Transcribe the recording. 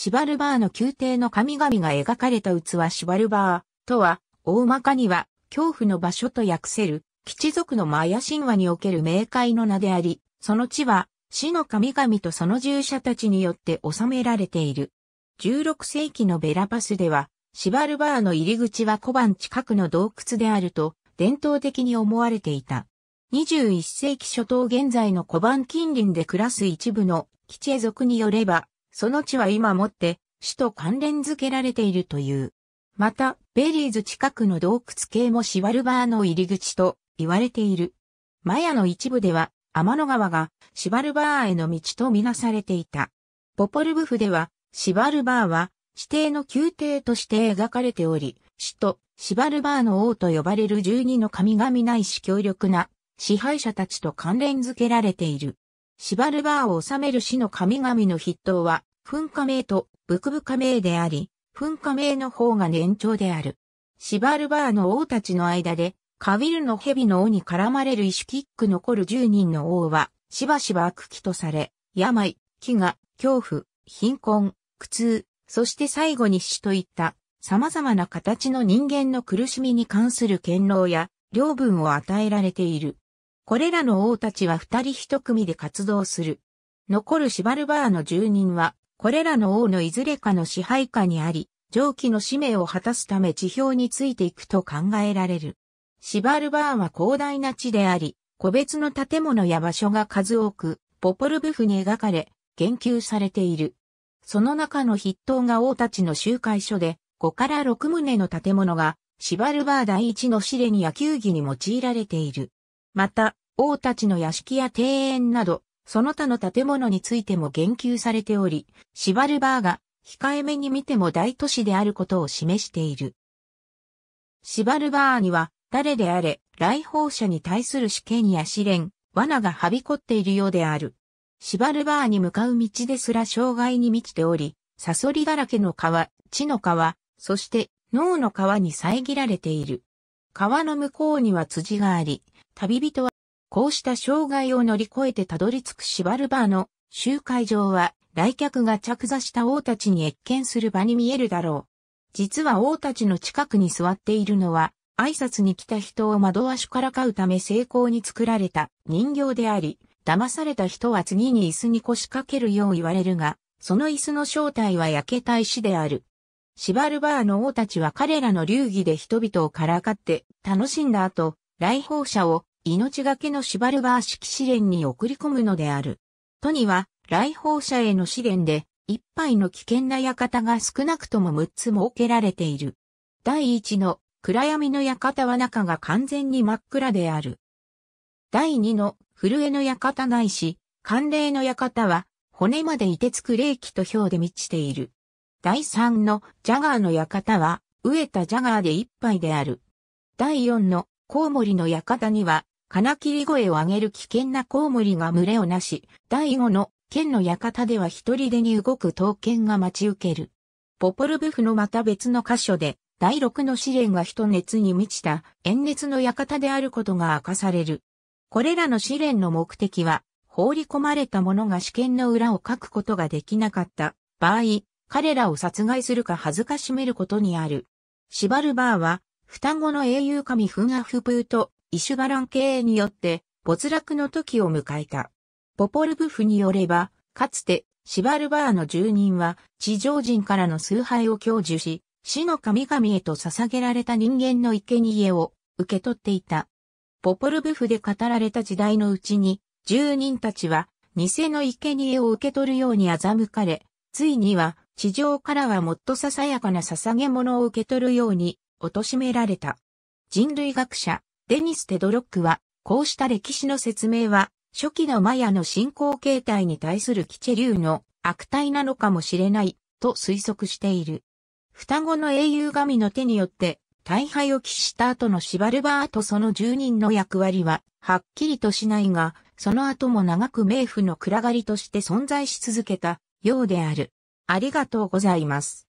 シバルバーの宮廷の神々が描かれた器シバルバーとは、大まかには、恐怖の場所と訳せる、基地族のマヤ神話における冥界の名であり、その地は、死の神々とその従者たちによって収められている。16世紀のベラパスでは、シバルバーの入り口は小判近くの洞窟であると、伝統的に思われていた。21世紀初頭現在の小判近隣で暮らす一部の基地族によれば、その地は今もって、市と関連付けられているという。また、ベリーズ近くの洞窟系もシワルバーの入り口と言われている。マヤの一部では、天の川がシバルバーへの道とみなされていた。ポポルブフでは、シバルバーは指定の宮廷として描かれており、死とシバルバーの王と呼ばれる12の神々ないし強力な支配者たちと関連づけられている。シバルバーを治める死の神々の筆頭は、噴火名とブクブカ名であり、噴火名の方が年長である。シバルバーの王たちの間で、カビルの蛇の王に絡まれる石キック残る10人の王は、しばしば悪鬼とされ、病、飢餓、恐怖、貧困、苦痛、そして最後に死といった様々な形の人間の苦しみに関する権能や領分を与えられている。これらの王たちは二人一組で活動する。残るシバルバーの住人はこれらの王のいずれかの支配下にあり、上記の使命を果たすため地表についていくと考えられる。シバルバーンは広大な地であり、個別の建物や場所が数多く、ポポルブフに描かれ、言及されている。その中の筆頭が王たちの集会所で、5から6棟の建物が、シバルバー第一の試練や球技に用いられている。また、王たちの屋敷や庭園など、その他の建物についても言及されており、シバルバーが控えめに見ても大都市であることを示している。シバルバーには、誰であれ、来訪者に対する試験や試練、罠がはびこっているようである。シバルバーに向かう道ですら障害に満ちており、サソリだらけの川、地の川、そして脳の川に遮られている。川の向こうには辻があり、旅人はこうした障害を乗り越えてたどり着くシバルバーの集会場は来客が着座した王たちに越見する場に見えるだろう。実は王たちの近くに座っているのは挨拶に来た人を惑わしからかうため成功に作られた人形であり、騙された人は次に椅子に腰掛けるよう言われるが、その椅子の正体は焼けた石である。シバルバーの王たちは彼らの流儀で人々をからかって楽しんだ後、来訪者を命がけのシるバルバー式試練に送り込むのである。都には、来訪者への試練で、一杯の危険な館が少なくとも6つ設けられている。第一の暗闇の館は中が完全に真っ暗である。第二の震えの館ないし、寒冷の館は骨まで凍てつく冷気と表で満ちている。第三のジャガーの館は飢えたジャガーで一杯である。第四のコウモリの館には金切り声を上げる危険なコウモリが群れをなし、第五の剣の館では一人でに動く刀剣が待ち受ける。ポポルブフのまた別の箇所で、第六の試練が人熱に満ちた、炎熱の館であることが明かされる。これらの試練の目的は、放り込まれた者が試験の裏を書くことができなかった場合、彼らを殺害するか恥ずかしめることにある。シバルバーは、双子の英雄神フンアフプーとイシュバラン経営によって没落の時を迎えた。ポポルブフによれば、かつてシバルバーの住人は地上人からの崇拝を享受し、死の神々へと捧げられた人間の生贄を受け取っていた。ポポルブフで語られた時代のうちに、住人たちは偽の生贄を受け取るように欺かれ、ついには地上からはもっとささやかな捧げ物を受け取るように貶められた。人類学者、デニス・テドロックは、こうした歴史の説明は、初期のマヤの信仰形態に対するキチェリューの悪態なのかもしれない、と推測している。双子の英雄神の手によって、大敗を喫した後のシバルバーとその住人の役割は、はっきりとしないが、その後も長く冥府の暗がりとして存在し続けたようである。ありがとうございます。